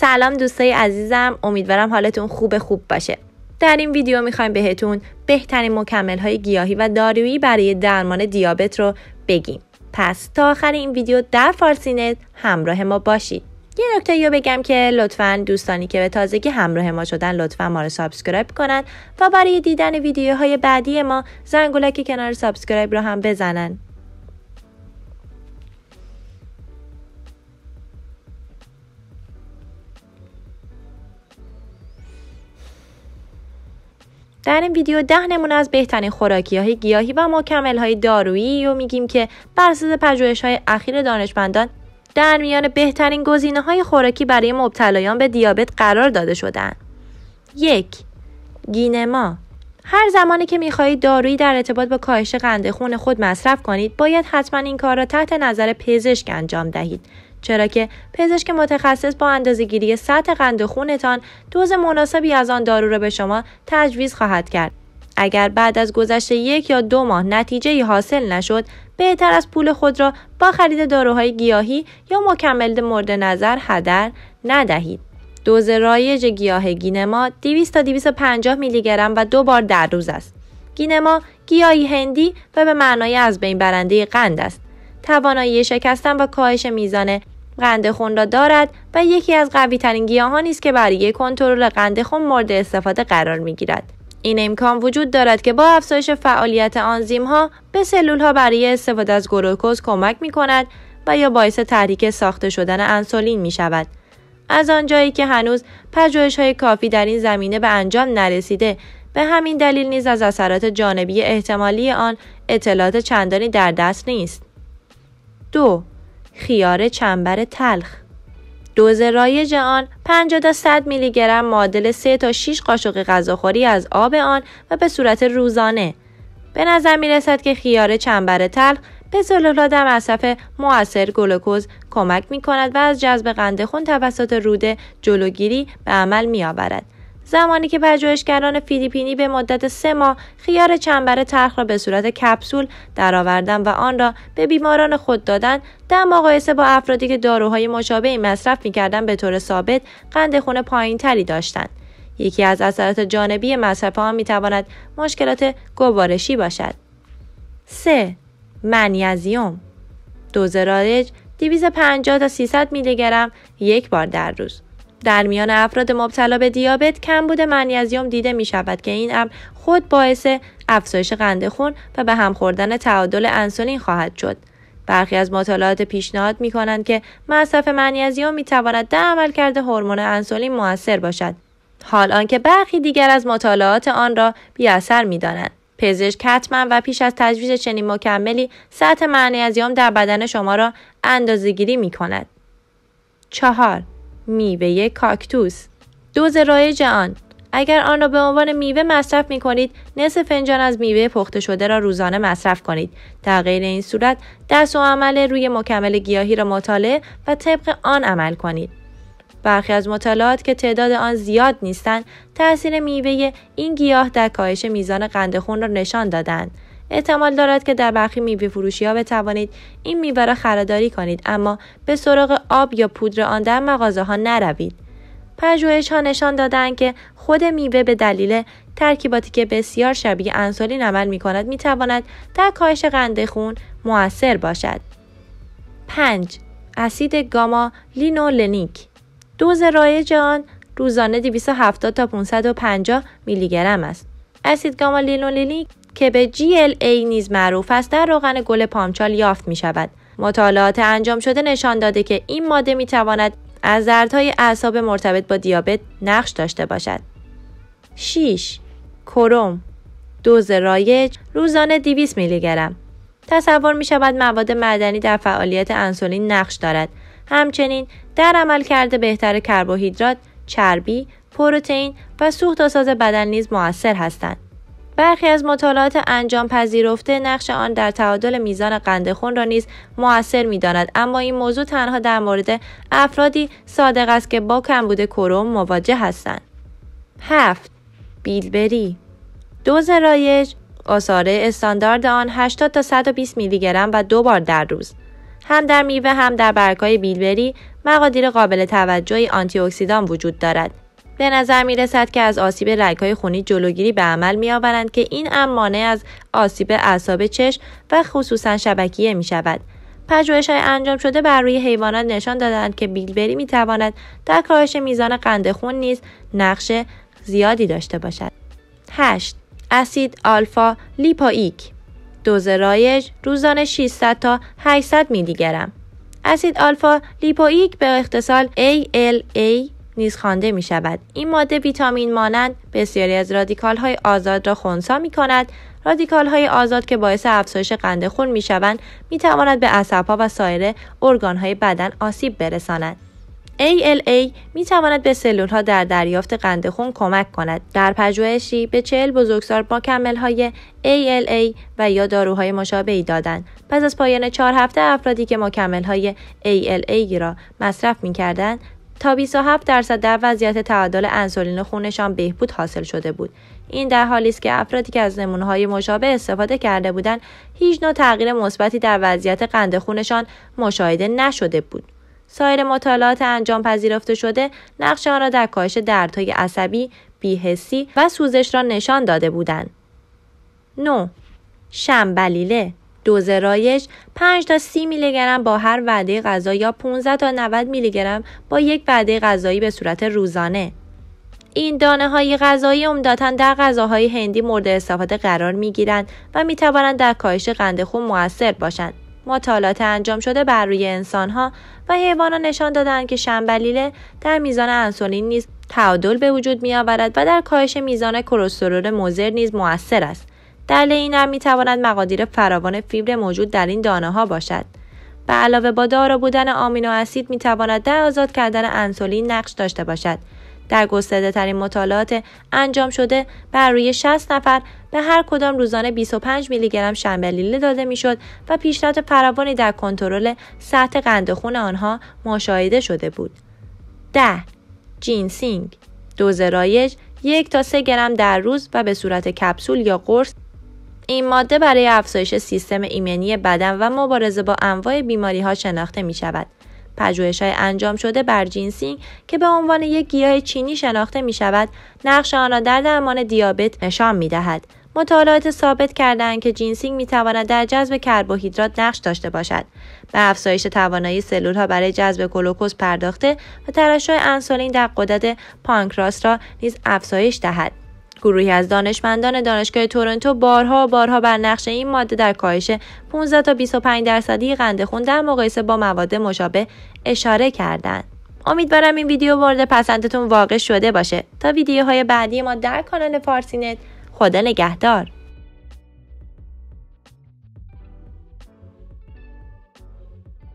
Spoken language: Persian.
سلام دوستای عزیزم امیدوارم حالتون خوب خوب باشه در این ویدیو میخوایم بهتون بهترین مکمل های گیاهی و دارویی برای درمان دیابت رو بگیم پس تا آخر این ویدیو در فارسینت همراه ما باشید یه نکته رو بگم که لطفا دوستانی که به تازگی همراه ما شدن لطفا ما رو سابسکرایب کنن و برای دیدن ویدیوهای بعدی ما زنگولک کنار سابسکرایب رو هم بزنن در این ویدیو ده نمونه از بهترین خوراکی های گیاهی و مکمل های دارویی رو میگیم که بر اساس پژوهش های اخیر دانشمندان در میان بهترین گزینه های خوراکی برای مبتلایان به دیابت قرار داده شدن. یک گینما هر زمانی که میخواهید دارویی در ارتباط با کاهش قند خون خود مصرف کنید باید حتما این کار را تحت نظر پزشک انجام دهید چرا که پزشک متخصص با گیری سطح قند خونتان دوز مناسبی از آن دارو را به شما تجویز خواهد کرد اگر بعد از گذشت یک یا دو ماه نتیجه حاصل نشد بهتر از پول خود را با خرید داروهای گیاهی یا مکمل مورد نظر هدر ندهید دوز رایج گیاه گینما 200 تا 250 میلی گرم و دو بار در روز است گینما گیاهی هندی و به معنای از بین برنده قند است توانایی شکستن و کاهش میزان قند خون را دارد و یکی از قوی ترین گیاهانی است که برای کنترل قند خون مورد استفاده قرار می گیرد. این امکان وجود دارد که با افزایش فعالیت آنزیم ها به سلول ها برای استفاده از گروکوز کمک می کند و یا باعث تحریک ساخته شدن انسولین می شود. از آنجایی که هنوز پژوهش های کافی در این زمینه به انجام نرسیده به همین دلیل نیز از اثرات جانبی احتمالی آن اطلاعات چندانی در دست نیست. دو خیار چنبر تلخ دوز رایج آن 50 تا 100 میلی گرم معادل 3 تا 6 قاشق غذاخوری از آب آن و به صورت روزانه به نظر می رسد که خیار چنبر تلخ به در مصرف موثر گلوکوز کمک می کند و از جذب قند خون توسط روده جلوگیری به عمل می آورد. زمانی که پژوهشگران فیلیپینی به مدت سه ماه خیار چنبر ترخ را به صورت کپسول درآوردن و آن را به بیماران خود دادن در مقایسه با افرادی که داروهای مشابهی مصرف میکردند به طور ثابت قند خون پایینتری داشتند یکی از اثرات جانبی مصرف آن میتواند مشکلات گوارشی باشد 3. منیزیوم دوز رایج 250 تا 300 میلی یک بار در روز در میان افراد مبتلا به دیابت کمبود منیزیم دیده می شود که این امر خود باعث افزایش قند خون و به هم خوردن تعادل انسولین خواهد شد. برخی از مطالعات پیشنهاد می کنند که مصرف منیزیم می تواند در عملکرد هورمون انسولین موثر باشد. حال آنکه برخی دیگر از مطالعات آن را بی اثر می دانند. پزشک حتما و پیش از تجویز چنین مکملی سطح منیزیم در بدن شما را اندازهگیری می کند. چهار میوه کاکتوس دوز رایج آن اگر آن را به عنوان میوه مصرف می کنید نصف فنجان از میوه پخته شده را روزانه مصرف کنید در غیر این صورت دست و عمل روی مکمل گیاهی را مطالعه و طبق آن عمل کنید برخی از مطالعات که تعداد آن زیاد نیستند تاثیر میوه این گیاه در کاهش میزان قند خون را نشان دادند احتمال دارد که در برخی میوه فروشی ها بتوانید این میوه را خریداری کنید اما به سراغ آب یا پودر آن در مغازه ها نروید. پژوهش ها نشان دادند که خود میوه به دلیل ترکیباتی که بسیار شبیه انسولین عمل می کند می تواند در کاهش قند خون موثر باشد. 5. اسید گاما لینولنیک دوز رایج آن روزانه 270 تا 550 میلی گرم است. اسید گاما که به GLA نیز معروف است در روغن گل پامچال یافت می شود. مطالعات انجام شده نشان داده که این ماده می تواند از دردهای اعصاب مرتبط با دیابت نقش داشته باشد. 6. کروم دوز رایج روزانه 200 میلی گرم تصور می شود مواد معدنی در فعالیت انسولین نقش دارد. همچنین در عمل کرده بهتر کربوهیدرات، چربی، پروتئین و سوخت و بدن نیز موثر هستند. برخی از مطالعات انجام پذیرفته نقش آن در تعادل میزان قند خون را نیز موثر میداند اما این موضوع تنها در مورد افرادی صادق است که با کمبود کروم مواجه هستند. 7. بیلبری دوز رایج آساره استاندارد آن 80 تا 120 میلی گرم و دو بار در روز هم در میوه هم در برگهای بیلبری مقادیر قابل توجهی آنتی اکسیدان وجود دارد به نظر می رسد که از آسیب رگهای خونی جلوگیری به عمل می آورند که این هم از آسیب اعصاب چشم و خصوصا شبکیه می شود. پژوهش های انجام شده بر روی حیوانات نشان دادند که بیلبری می تواند در کاهش میزان قند خون نیز نقش زیادی داشته باشد. 8. اسید آلفا لیپائیک دوز رایج روزانه 600 تا 800 میلی گرم. اسید آلفا لیپوئیک به اختصار ALA نیز خوانده می شود. این ماده ویتامین مانند بسیاری از رادیکال های آزاد را خونسا می کند. رادیکال های آزاد که باعث افزایش قند خون می شوند می تواند به عصبها و سایر ارگان های بدن آسیب برساند. ALA می تواند به سلول ها در دریافت قند خون کمک کند. در پژوهشی به چهل بزرگسال مکمل های ALA و یا داروهای مشابهی دادند. پس از پایان چهار هفته افرادی که مکمل های ALA را مصرف می کردند تا 27 درصد در وضعیت تعادل انسولین خونشان بهبود حاصل شده بود این در حالی است که افرادی که از نمونه‌های مشابه استفاده کرده بودند هیچ نوع تغییر مثبتی در وضعیت قند خونشان مشاهده نشده بود سایر مطالعات انجام پذیرفته شده نقش آن را در کاهش دردهای عصبی بیهسی و سوزش را نشان داده بودند 9. شنبلیله دوز 5 تا 30 میلی گرم با هر وعده غذا یا 15 تا 90 میلی گرم با یک وعده غذایی به صورت روزانه این دانه های غذایی عمدتا در غذاهای هندی مورد استفاده قرار می گیرند و می توانند در کاهش قند خون موثر باشند. مطالعات انجام شده بر روی انسان ها و حیوانات نشان دادند که شنبلیله در میزان انسولین نیز تعادل به وجود می آورد و در کاهش میزان کلسترول مضر نیز موثر است. در این هم میتواند مقادیر فراوان فیبر موجود در این دانه ها باشد به علاوه با دارا بودن آمینو اسید میتواند در آزاد کردن انسولین نقش داشته باشد در گسترده ترین مطالعات انجام شده بر روی 60 نفر به هر کدام روزانه 25 میلی گرم شنبلیله داده میشد و پیشرفت فراوانی در کنترل سطح قند خون آنها مشاهده شده بود. 10. جینسینگ دوز رایج یک تا سه گرم در روز و به صورت کپسول یا قرص این ماده برای افزایش سیستم ایمنی بدن و مبارزه با انواع بیماری ها شناخته می شود. پجوهش های انجام شده بر جینسینگ که به عنوان یک گیاه چینی شناخته می شود، نقش آن را در درمان دیابت نشان می دهد. مطالعات ثابت کردند که جینسینگ می تواند در جذب کربوهیدرات نقش داشته باشد. به افزایش توانایی سلول ها برای جذب گلوکوز پرداخته و ترشح انسولین در قدرت پانکراس را نیز افزایش دهد. گروهی از دانشمندان دانشگاه تورنتو بارها و بارها بر نقش این ماده در کاهش 15 تا 25 درصدی قند خون در مقایسه با مواد مشابه اشاره کردند. امیدوارم این ویدیو مورد پسندتون واقع شده باشه تا ویدیوهای بعدی ما در کانال فارسینت خدا نگهدار